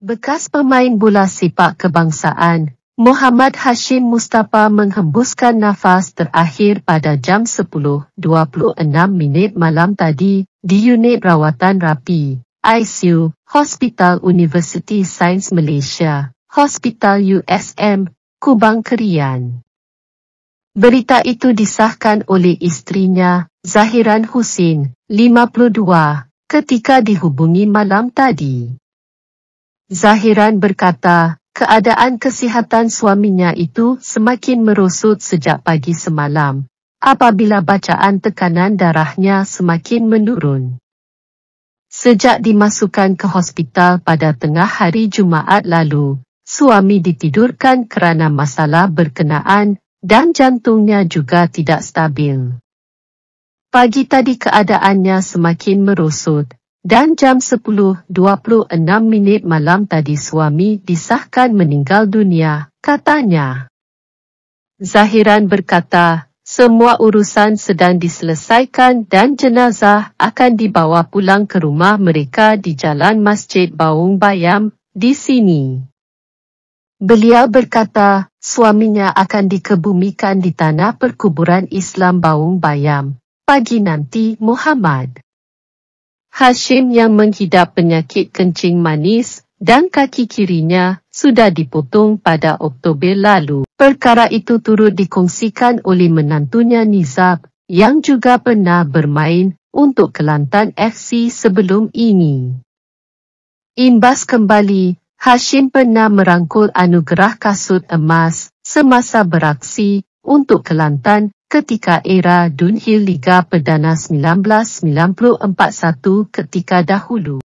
Bekas pemain bola sepak kebangsaan, Muhammad Hashim Mustafa menghembuskan nafas terakhir pada jam 10.26 minit malam tadi di unit rawatan rapi, ICU, Hospital University Sains Malaysia, Hospital USM, Kubang Kerian. Berita itu disahkan oleh istrinya, Zahiran Husin, 52, ketika dihubungi malam tadi. Zahiran berkata, keadaan kesihatan suaminya itu semakin merosot sejak pagi semalam. Apabila bacaan tekanan darahnya semakin menurun. Sejak dimasukkan ke hospital pada tengah hari Jumaat lalu, suami ditidurkan kerana masalah berkenaan dan jantungnya juga tidak stabil. Pagi tadi keadaannya semakin merosot dan jam 10.26 minit malam tadi suami disahkan meninggal dunia, katanya. Zahiran berkata, semua urusan sedang diselesaikan dan jenazah akan dibawa pulang ke rumah mereka di Jalan Masjid Baung Bayam, di sini. Beliau berkata, suaminya akan dikebumikan di tanah perkuburan Islam Baung Bayam. Pagi nanti Muhammad. Hashim yang menghidap penyakit kencing manis dan kaki kirinya sudah dipotong pada Oktober lalu. Perkara itu turut dikongsikan oleh menantunya Nizab yang juga pernah bermain untuk Kelantan FC sebelum ini. Imbas kembali, Hashim pernah merangkul anugerah kasut emas semasa beraksi untuk Kelantan ketika era Dunhill Liga Perdana 1994-1 ketika dahulu.